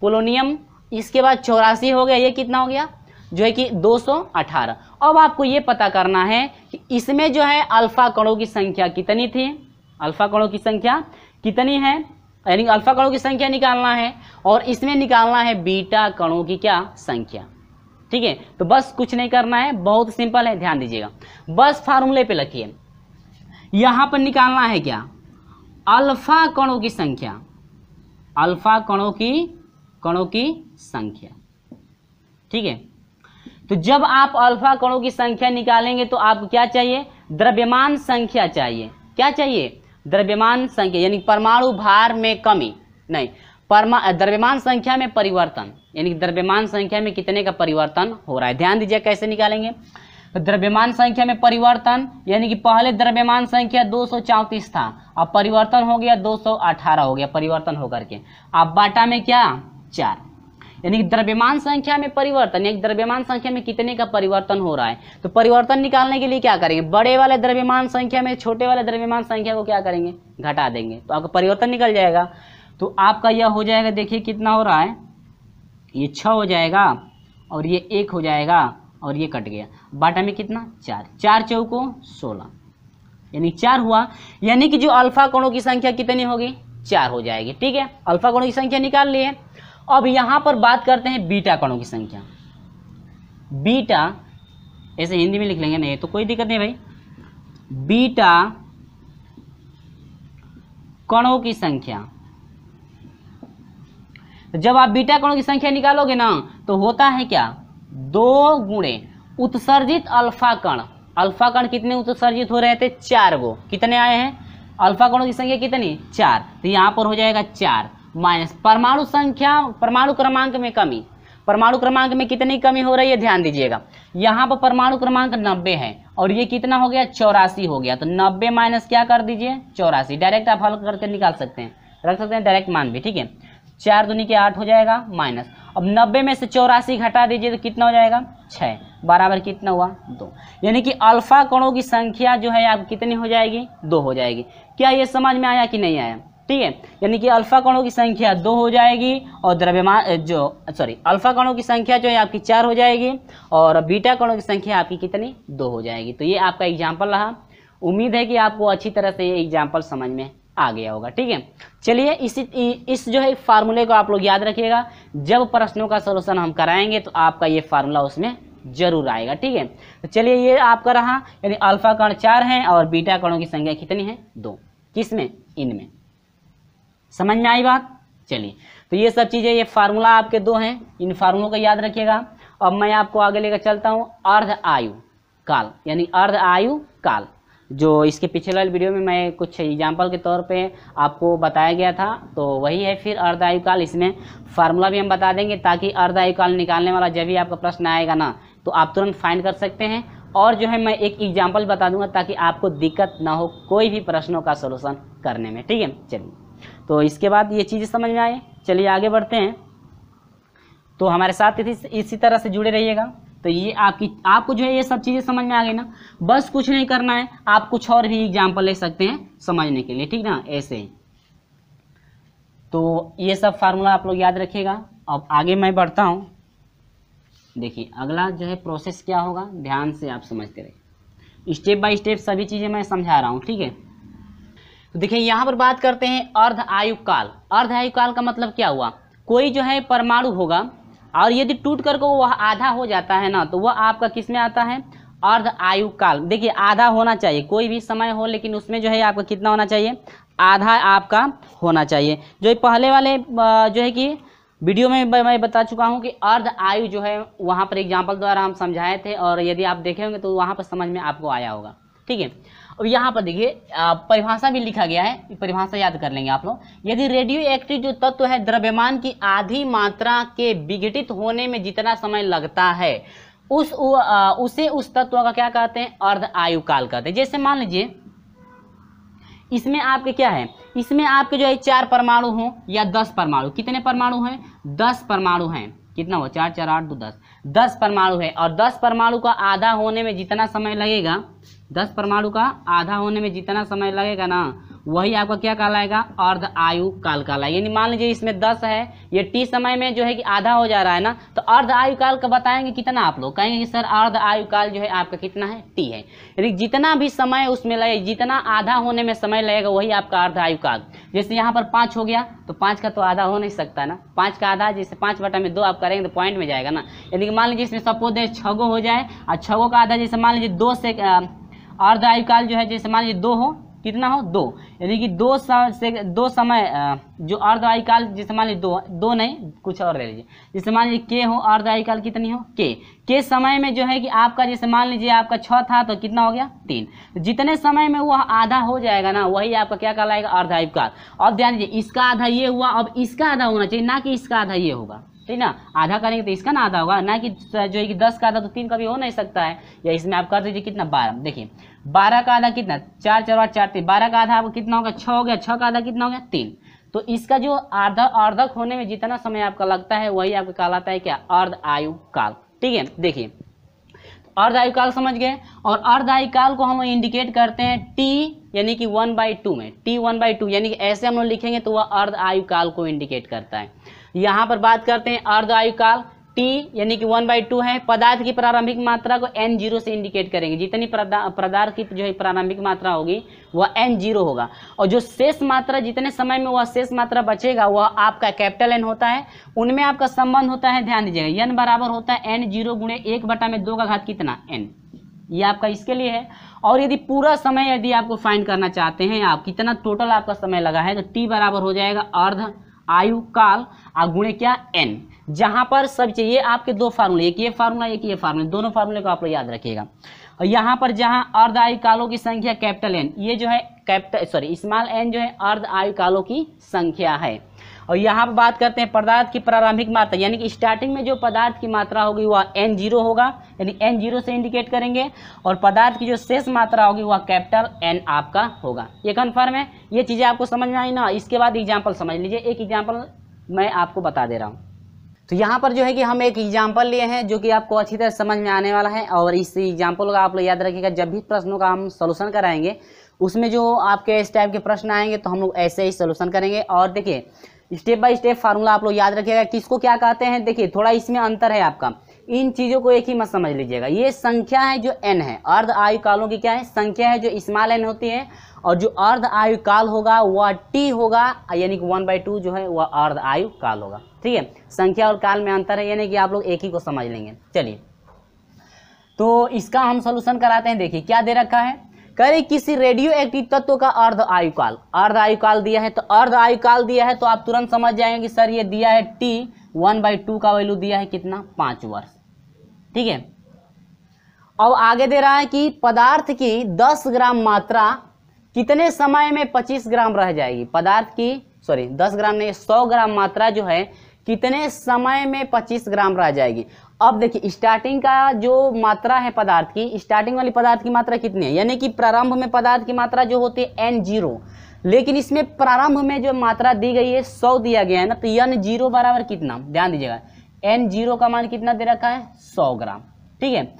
पोलोनियम इसके बाद चौरासी हो गया ये कितना हो गया जो है कि 218 अब आपको ये पता करना है कि इसमें जो है अल्फा कणों की संख्या कितनी थी अल्फा कणों की संख्या कितनी है यानी अल्फा कणों की संख्या निकालना है और इसमें निकालना है बीटा कणों की क्या संख्या ठीक है तो बस कुछ नहीं करना है बहुत सिंपल है ध्यान दीजिएगा बस फार्मूले पे लखिए यहां पर निकालना है क्या अल्फा कणों की संख्या अल्फा कणों की कणों की संख्या ठीक है तो जब आप अल्फा कणों की संख्या निकालेंगे तो आपको क्या चाहिए द्रव्यमान संख्या चाहिए क्या चाहिए द्रव्यमान संख्या यानी परमाणु भार में कमी नहीं परमा द्रव्यमान संख्या में परिवर्तन यानी द्रव्यमान संख्या में कितने का परिवर्तन हो रहा है ध्यान दीजिए कैसे निकालेंगे तो द्रव्यमान संख्या में परिवर्तन यानी कि पहले द्रव्यमान संख्या दो था अब परिवर्तन हो गया 218 हो गया परिवर्तन होकर के अब बाटा में क्या चार यानी कि द्रव्यमान संख्या में परिवर्तन एक द्रव्यमान संख्या में कितने का परिवर्तन हो रहा है तो परिवर्तन निकालने के लिए क्या करेंगे बड़े वाले द्रव्यमान संख्या में छोटे वाले द्रव्यमान संख्या को क्या करेंगे घटा देंगे तो आपका परिवर्तन निकल जाएगा तो आपका यह हो जाएगा देखिए कितना हो रहा है ये छः हो जाएगा और ये एक हो जाएगा और ये कट गया बाटा में कितना चार चार चौको सोलह यानी चार हुआ यानी कि जो अल्फा कोणों की संख्या कितनी होगी चार हो जाएगी ठीक है अल्फा कोणों की संख्या निकाल ली है अब यहाँ पर बात करते हैं बीटा कणों की संख्या बीटा ऐसे हिंदी में लिख लेंगे नहीं तो कोई दिक्कत नहीं भाई बीटा कणों की संख्या तो जब आप बीटा कणों की संख्या निकालोगे ना तो होता है क्या दो गुणे उत्सर्जित अल्फा कण अल्फा कण कितने उत्सर्जित हो रहे थे चार गो कितने आए हैं अल्फा कणों की संख्या कितनी चार तो यहां पर हो जाएगा चार माइनस परमाणु संख्या परमाणु क्रमांक में कमी परमाणु क्रमांक में कितनी कमी हो रही है ध्यान दीजिएगा यहाँ पर परमाणु क्रमांक नब्बे है और ये कितना हो गया चौरासी हो गया तो नब्बे माइनस क्या कर दीजिए चौरासी डायरेक्ट आप हल करके निकाल सकते हैं रख सकते हैं डायरेक्ट मान भी ठीक है चार दुनिया के आठ हो जाएगा माइनस अब नब्बे में से चौरासी घटा दीजिए तो कितना हो जाएगा छः बराबर कितना हुआ दो यानी कि अल्फा कणों की संख्या जो है आप कितनी हो जाएगी दो हो जाएगी क्या ये समझ में आया कि नहीं आया ठीक है यानी कि अल्फा कणों की संख्या दो हो जाएगी और द्रव्यमान जो सॉरी अल्फा कणों की संख्या जो है आपकी चार हो जाएगी और बीटा कणों की संख्या आपकी कितनी दो हो जाएगी तो ये आपका एग्जाम्पल रहा उम्मीद है कि आपको अच्छी तरह से ये एग्जाम्पल समझ में आ गया होगा ठीक है चलिए इसी इस जो है फार्मूले को आप लोग याद रखिएगा जब प्रश्नों का सोल्यूशन हम कराएंगे तो आपका ये फार्मूला उसमें जरूर आएगा ठीक है तो चलिए ये आपका रहा यानी अल्फा कण चार हैं और बीटा कणों की संख्या कितनी है दो किसमें इनमें समझ में आई बात चलिए तो ये सब चीज़ें ये फार्मूला आपके दो हैं इन फार्मूलों को याद रखिएगा अब मैं आपको आगे लेकर चलता हूँ अर्ध आयु काल यानी अर्ध आयु काल जो इसके पिछले वाले वीडियो में मैं कुछ एग्जाम्पल के तौर पे आपको बताया गया था तो वही है फिर अर्ध आयु काल इसमें फार्मूला भी हम बता देंगे ताकि अर्ध आयु काल निकालने वाला जब भी आपका प्रश्न आएगा ना तो आप तुरंत फाइंड कर सकते हैं और जो है मैं एक एग्जाम्पल बता दूंगा ताकि आपको दिक्कत ना हो कोई भी प्रश्नों का सोल्यूशन करने में ठीक है चलिए तो इसके बाद ये चीज़ें समझ में आए चलिए आगे बढ़ते हैं तो हमारे साथ इसी तरह से जुड़े रहिएगा तो ये आपकी आपको जो है ये सब चीज़ें समझ में आ गई ना बस कुछ नहीं करना है आप कुछ और भी एग्जाम्पल ले सकते हैं समझने के लिए ठीक ना ऐसे ही तो ये सब फार्मूला आप लोग याद रखिएगा अब आगे मैं बढ़ता हूँ देखिए अगला जो है प्रोसेस क्या होगा ध्यान से आप समझते रहे स्टेप बाय स्टेप सभी चीज़ें मैं समझा रहा हूँ ठीक है तो देखिए यहाँ पर बात करते हैं अर्ध आयु काल अर्ध आयु काल का मतलब क्या हुआ कोई जो है परमाणु होगा और यदि टूट कर को वह आधा हो जाता है ना तो वह आपका किस में आता है अर्ध आयु काल देखिए आधा होना चाहिए कोई भी समय हो लेकिन उसमें जो है आपका कितना होना चाहिए आधा आपका होना चाहिए जो पहले वाले जो है कि वीडियो में मैं बता चुका हूँ कि अर्ध आयु जो है वहाँ पर एग्जाम्पल द्वारा हम समझाए थे और यदि आप देखे होंगे तो वहाँ पर समझ में आपको आया होगा ठीक है अब यहाँ पर देखिए परिभाषा भी लिखा गया है परिभाषा याद कर लेंगे आप लोग यदि रेडियो एक्टिव जो तत्व है द्रव्यमान की आधी मात्रा के विघटित होने में जितना समय लगता है उस उसे उस तत्व का क्या कहते हैं अर्ध आयु काल कहते हैं जैसे मान लीजिए इसमें आपके क्या है इसमें आपके जो है चार परमाणु हो या दस परमाणु कितने परमाणु हैं दस परमाणु हैं कितना हो चार चार आठ दो दस दस परमाणु है और दस परमाणु का आधा होने में जितना समय लगेगा दस परमाणु का आधा होने में जितना समय लगेगा ना वही आपका क्या कहलाएगा अर्ध आयु काल कहलाएगा यानी मान लीजिए इसमें दस है ये टी समय में जो है कि आधा हो जा रहा है ना तो अर्ध आयु काल का बताएंगे कितना आप लोग कहेंगे कि सर अर्ध आयु काल जो है आपका कितना है टी है यानी जितना भी समय उसमें लगे जितना आधा होने में समय लगेगा वही आपका अर्ध आयु काल जैसे यहाँ पर पाँच हो गया तो पाँच का तो आधा हो नहीं सकता ना पाँच का आधा जैसे पाँच बटा में दो आप करेंगे तो पॉइंट में जाएगा ना यानी कि मान लीजिए इसमें सपोज छगो हो जाए और छगो का आधा जैसे मान लीजिए दो से अर्ध आयु काल जो है जैसे मान लीजिए दो हो कितना हो दो यानी कि दो से दो समय जो अर्धवायु काल जैसे मान लीजिए दो दो नहीं कुछ और ले लीजिए जैसे मान लीजिए के हो अर्धवायु काल कितनी हो के के समय में जो है कि आपका जैसे मान लीजिए आपका छः था तो कितना हो गया तीन तो जितने समय में वह आधा हो जाएगा ना वही आपका क्या कहलाएगा अर्धवायु काल अब ध्यान दीजिए इसका आधा ये हुआ अब इसका आधा होना चाहिए ना कि इसका आधा ये होगा ठीक ना आधा करेंगे तो इसका ना आधा होगा ना कि जो है कि दस का आधा तो तीन का भी हो नहीं सकता है या इसमें आप कर दीजिए कितना बारह देखिए बारह का आधा कितना चार चार और चार तीन बारह का आधा आपको कितना होगा छः हो गया छः का आधा कितना हो गया तीन तो इसका जो आधा अर्धक होने में जितना समय आपका लगता है वही आपका कहलाता है क्या अर्ध आयु काल ठीक है देखिए अर्ध आयु काल समझ गए और अर्ध आयु काल को हम इंडिकेट करते हैं टी यानी कि वन बाई टू में टी वन बाई टू यानी कि ऐसे हम लोग लिखेंगे तो वह अर्ध आयु काल को इंडिकेट करता है यहाँ पर बात करते हैं अर्ध आयु काल टी यानी कि वन बाई टू है पदार्थ की प्रारंभिक मात्रा को एन जीरो से इंडिकेट करेंगे जितनी पदार्थ की जो है प्रारंभिक मात्रा होगी वह एन जीरो होगा और जो शेष मात्रा जितने समय में वह शेष मात्रा बचेगा वह आपका कैपिटल एन होता है उनमें आपका संबंध होता है ध्यान दीजिएगा एन बराबर होता है एन जीरो गुणे एक बटा में दो का घात कितना एन ये आपका इसके लिए है और यदि पूरा समय यदि आपको फाइंड करना चाहते हैं आप कितना टोटल आपका समय लगा है तो टी बराबर हो जाएगा अर्ध आयु काल और गुणे क्या एन जहां पर सब चाहिए आपके दो फार्मूले एक ये फार्मूला एक ये फार्मूले दोनों फार्मूले को आप लोग याद रखिएगा और यहाँ पर जहाँ अर्ध आयु कालों की संख्या कैपिटल एन ये जो है कैपिटल सॉरी स्मॉल एन जो है अर्ध आयु कालों की संख्या है और यहाँ पर बात करते हैं पदार्थ की प्रारंभिक मात्रा यानी कि स्टार्टिंग में जो पदार्थ की मात्रा होगी वह एन जीरो होगा यानी एन जीरो से इंडिकेट करेंगे और पदार्थ की जो शेष मात्रा होगी वह कैपिटल एन आपका होगा ये कन्फर्म है ये चीज़ें आपको समझ में आई ना इसके बाद एग्जाम्पल समझ लीजिए एक एग्जाम्पल मैं आपको बता दे रहा हूँ तो यहाँ पर जो है कि हम एक एग्जाम्पल लिए हैं जो कि आपको अच्छी तरह समझ में आने वाला है और इस एग्जाम्पल का आप लोग याद रखिएगा जब भी प्रश्नों का हम सोल्यूशन कराएंगे उसमें जो आपके इस टाइप के प्रश्न आएंगे तो हम लोग ऐसे ही सोल्यूशन करेंगे और देखिए स्टेप बाय स्टेप फार्मूला आप लोग याद रखिएगा किसको क्या कहते हैं देखिए थोड़ा इसमें अंतर है आपका इन चीज़ों को एक ही मत समझ लीजिएगा ये संख्या है जो एन है अर्ध आयु कालों की क्या है संख्या है जो स्मॉल एन होती है और जो अर्ध आयु काल होगा वह टी होगा यानी कि वन बाई टू जो है वह अर्ध आयु काल होगा ठीक है संख्या और काल में अंतर है यानी कि आप लोग एक ही को समझ लेंगे चलिए तो इसका हम सोल्यूशन कराते हैं देखिए क्या दे रखा है करें किसी रेडियो एक्टिव तत्व का अर्ध आयुकाल अर्ध आयुकाल दिया है तो अर्ध आयुकाल दिया है तो आप तुरंत समझ जाएंगे कि सर ये दिया है टी वन बाई टू का वैल्यू दिया है कितना पाँच वर्ष ठीक है अब आगे दे रहा है कि पदार्थ की 10 ग्राम मात्रा कितने समय में 25 ग्राम रह जाएगी पदार्थ की सॉरी 10 ग्राम नहीं 100 ग्राम मात्रा जो है कितने समय में 25 ग्राम रह जाएगी अब देखिए स्टार्टिंग का जो मात्रा है पदार्थ की स्टार्टिंग वाली पदार्थ की मात्रा कितनी है यानी कि प्रारंभ में पदार्थ की मात्रा जो होती है एन जीरो लेकिन इसमें प्रारंभ में जो मात्रा दी गई है सौ दिया गया है ना तो एन जीरो बराबर कितना ध्यान दीजिएगा एन जीरो का मान कितना दे रखा है सौ ग्राम ठीक है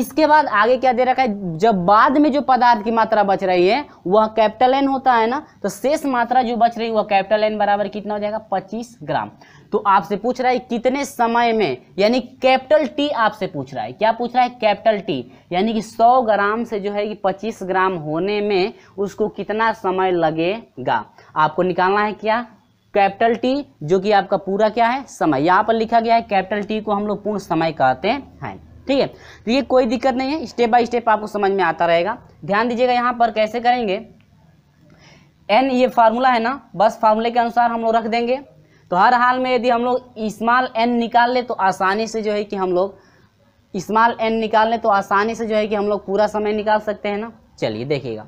इसके बाद आगे क्या दे रखा है जब बाद में जो पदार्थ की मात्रा बच रही है वह कैपिटल एन होता है ना तो शेष मात्रा जो बच रही है वह कैपिटल एन बराबर कितना हो जाएगा 25 ग्राम तो आपसे पूछ रहा है कितने समय में यानी कैपिटल टी आपसे पूछ रहा है क्या पूछ रहा है कैपिटल टी यानी कि 100 ग्राम से जो है कि 25 ग्राम होने में उसको कितना समय लगेगा आपको निकालना है क्या कैपिटल टी जो कि आपका पूरा क्या है समय यहाँ पर लिखा गया है कैपिटल टी को हम लोग पूर्ण समय कहते हैं ठीक है तो ये कोई दिक्कत नहीं है स्टेप बाय स्टेप आपको समझ में आता रहेगा ध्यान दीजिएगा यहाँ पर कैसे करेंगे एन ये फार्मूला है ना बस फार्मूले के अनुसार हम लोग रख देंगे तो हर हाल में यदि हम लोग इस्माल एन निकाल लें तो आसानी से जो है कि हम लोग इस्माल एन निकाल लें तो आसानी से जो है कि हम लोग पूरा समय निकाल सकते हैं ना चलिए देखिएगा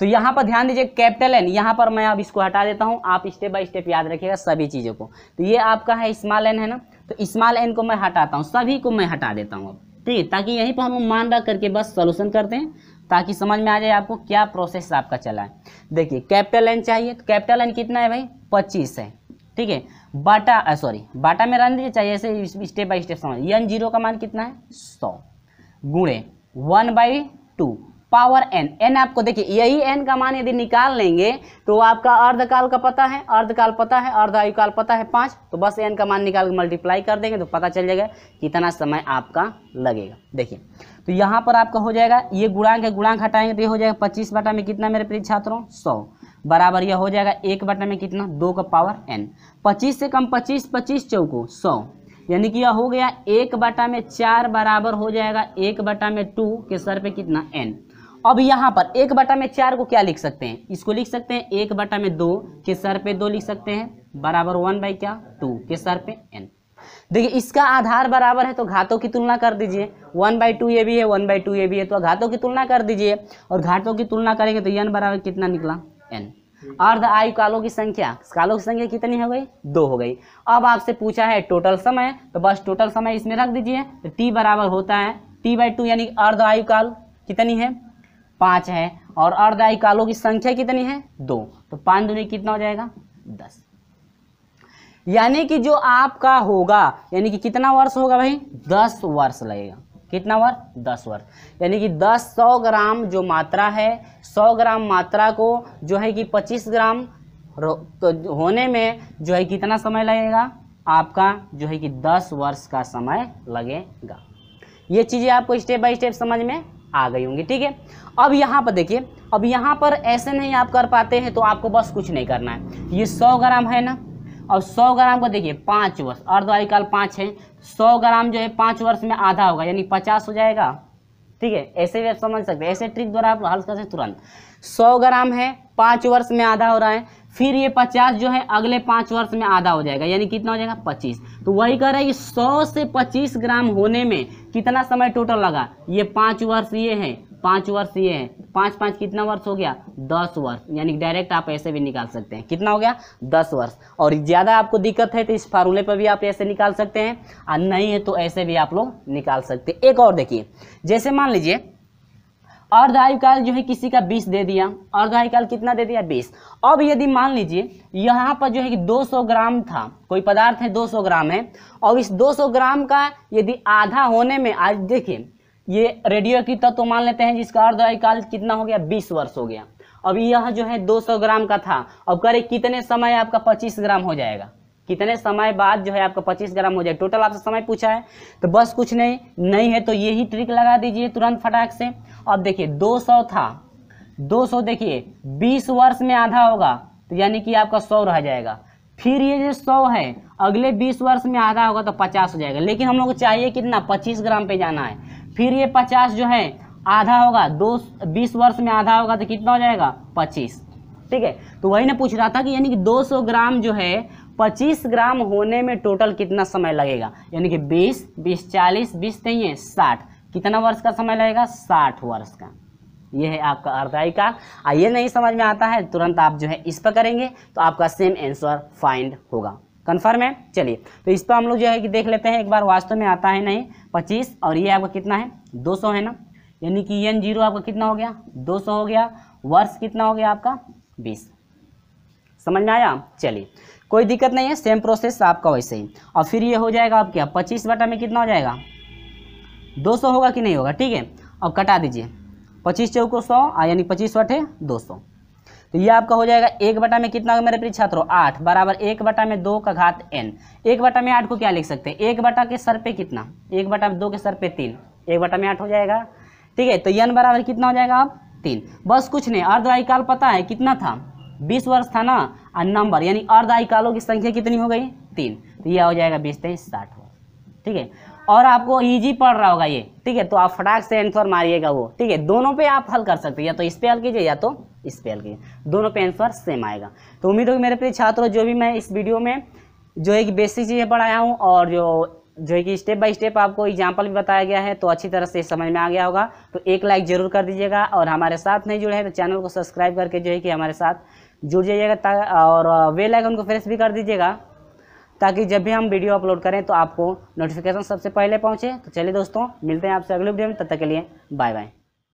तो यहाँ पर ध्यान दीजिए कैपिटल एन यहाँ पर मैं अब इसको हटा देता हूँ आप स्टेप बाय स्टेप याद रखिएगा सभी चीज़ों को तो ये आपका है स्मॉल एन है ना तो स्मॉल एन को मैं हटाता हूँ सभी को मैं हटा देता हूँ अब ठीक है ताकि यहीं पर हम मान रख करके बस सोल्यूशन करते हैं ताकि समझ में आ जाए आपको क्या प्रोसेस आपका चला है देखिए कैपिटल एन चाहिए तो कैपिटल एन कितना है भाई पच्चीस है ठीक है बाटा सॉरी बाटा में रहने दीजिए चाहिए ऐसे स्टेप बाय स्टेप समझ एन जीरो का मान कितना है सौ गुणे one by two power N N आपको देखिए यही एन का मान यदि निकाल लेंगे तो आपका अर्धकाल का पता है अर्धकाल पता है अर्धायुकाल पता है पाँच तो बस एन का मान निकाल के मल्टीप्लाई कर देंगे तो पता चल जाएगा कितना समय आपका लगेगा देखिए तो यहाँ पर आपका हो जाएगा ये गुणांक है गुणांक हटाएंगे तो ये हो जाएगा पच्चीस बाटा में कितना मेरे प्रिय छात्रों सौ बराबर यह हो जाएगा एक बटा में कितना दो का पावर एन पच्चीस से कम पच्चीस पच्चीस चौको सौ यानी कि यह हो गया एक बटा में चार बराबर हो जाएगा एक बटा में टू के सर पे कितना एन अब यहाँ पर एक बटा में चार को क्या लिख सकते हैं इसको लिख सकते हैं एक बटा में दो के सर पे दो लिख सकते हैं बराबर वन बाई क्या टू के सर पे एन देखिए इसका आधार बराबर है तो घातों की तुलना कर दीजिए वन बाई टू ये भी है वन बाई टू ये भी है तो घातों की तुलना कर दीजिए और घातों की तुलना करेंगे तो एन बराबर कितना निकला एन और द आयु कालों की संख्या कालों की संख्या कितनी हो गई दो हो गई अब आपसे पूछा है टोटल समय तो बस टोटल समय इसमें रख दीजिए तो टी बराबर होता है टी बाई टू यानी अर्ध आयु काल कितनी है पाँच है और अर्ध आयु कालों की संख्या कितनी है दो तो पाँच दुनिया कितना हो जाएगा दस यानी कि जो आपका होगा यानी कि कितना वर्ष होगा भाई दस वर्ष लगेगा कितना बार दस बार यानी कि दस सौ ग्राम जो मात्रा है सौ ग्राम मात्रा को जो है कि पच्चीस ग्राम तो होने में जो है कितना समय लगेगा आपका जो है कि दस वर्ष का समय लगेगा ये चीज़ें आपको स्टेप बाय स्टेप समझ में आ गई होंगी ठीक है अब यहाँ पर देखिए अब यहाँ पर ऐसे नहीं आप कर पाते हैं तो आपको बस कुछ नहीं करना है ये सौ ग्राम है ना और 100 ग्राम को देखिए पाँच वर्ष अर्धवायुकाल पाँच है 100 ग्राम जो है पाँच वर्ष में आधा होगा यानी 50 हो जाएगा ठीक है ऐसे भी आप समझ सकते हैं ऐसे ट्रिक द्वारा आप हल कर सकते तुरंत 100 ग्राम है पाँच वर्ष में आधा हो रहा है फिर ये पचास जो है अगले पाँच वर्ष में आधा हो जाएगा यानी कितना हो जाएगा पच्चीस तो वही कह रहा है कि सौ से पच्चीस ग्राम होने में कितना समय टोटल लगा ये पाँच वर्ष ये है पांच वर्ष ये है पांच पांच कितना वर्ष हो गया दस वर्ष यानी डायरेक्ट आप ऐसे भी निकाल सकते हैं कितना हो गया दस वर्ष और ज़्यादा आपको दिक्कत है तो इस फार्मूले पर भी आप ऐसे निकाल सकते हैं और नहीं है तो ऐसे भी आप लोग निकाल सकते हैं एक और देखिए जैसे मान लीजिए अर्धायुकाल जो है किसी का बीस दे दिया अर्धायुकाल कितना दे दिया बीस अब यदि मान लीजिए यहाँ पर जो है कि 200 ग्राम था कोई पदार्थ है 200 ग्राम है और इस 200 ग्राम का यदि आधा होने में आज देखिए ये रेडियो की तत्व तो मान लेते हैं जिसका अर्धकाल कितना हो गया बीस वर्ष हो गया अब यह जो है 200 ग्राम का था अब करे कितने समय आपका 25 ग्राम हो जाएगा कितने समय बाद जो है आपका 25 ग्राम हो जाएगा टोटल आपसे समय पूछा है तो बस कुछ नहीं नहीं है तो यही ट्रिक लगा दीजिए तुरंत फटाक से अब देखिए 200 था 200 देखिए 20 वर्ष में आधा होगा तो यानी कि आपका सौ रह जाएगा फिर ये जो सौ है अगले 20 वर्ष में आधा होगा तो 50 हो जाएगा लेकिन हम लोग को चाहिए कितना 25 ग्राम पे जाना है फिर ये पचास जो है आधा होगा दो बीस वर्ष में आधा होगा तो कितना हो जाएगा पच्चीस ठीक है तो वही ने पूछ रहा था कि यानी कि 200 ग्राम जो है 25 ग्राम होने में टोटल कितना समय लगेगा यानी कि 20 20 40 20 नहीं है साठ कितना वर्ष का समय लगेगा साठ वर्ष का यह है आपका अर्धाई का आइए नहीं समझ में आता है तुरंत आप जो है इस पर करेंगे तो आपका सेम आंसर फाइंड होगा कन्फर्म है चलिए तो इसको हम लोग जो है कि देख लेते हैं एक बार वास्तव में आता है नहीं पच्चीस और ये आपका कितना है दो सौ है ना यानी कि एन जीरो आपका कितना हो गया दो सौ हो गया वर्ष कितना हो गया आपका बीस समझ में आया चलिए कोई दिक्कत नहीं है सेम प्रोसेस आपका वैसे ही और फिर ये हो जाएगा आपके पच्चीस बटा में कितना हो जाएगा दो सौ होगा कि नहीं होगा ठीक है अब कटा दीजिए पच्चीस चौको सौ यानी पच्चीस बटे दो सौ तो ये आपका हो जाएगा एक बटा में कितना होगा मेरे प्रिय छात्रों आठ बराबर एक बटा में दो का घात एन एक बटा में आठ को क्या लिख सकते हैं एक बटा के सर पे कितना एक बटा में दो के सर पे तीन एक बटा में आठ हो जाएगा ठीक है तो एन बराबर कितना हो जाएगा आप तीन बस कुछ नहीं अर्धआयकाल पता है कितना था बीस वर्ष था ना और नंबर यानी अर्धआयकालों की संख्या कितनी हो गई तीन तो यह हो जाएगा बीस तेईस साठ हो ठीक है और आपको इजी पड़ रहा होगा ये ठीक है तो आप फटाक से एंसर मारिएगा वो ठीक है दोनों पे आप हल कर सकते हैं या तो इस पे हल कीजिए या तो स्पेल की दोनों पे आंसर सेम आएगा तो उम्मीद होगी मेरे प्रिय छात्रों जो भी मैं इस वीडियो में जो है कि बेसिक चीज़ें पढ़ाया हूँ और जो जो है कि स्टेप बाय स्टेप आपको एग्जाम्पल भी बताया गया है तो अच्छी तरह से समझ में आ गया होगा तो एक लाइक जरूर कर दीजिएगा और हमारे साथ नहीं जुड़े हैं तो चैनल को सब्सक्राइब करके जो है कि हमारे साथ जुड़ जाइएगा और वे लाइक को प्रेस भी कर दीजिएगा ताकि जब भी हम वीडियो अपलोड करें तो आपको नोटिफिकेशन सबसे पहले पहुंचे तो चलिए दोस्तों मिलते हैं आपसे अगले वीडियो में तब तक के लिए बाय बाय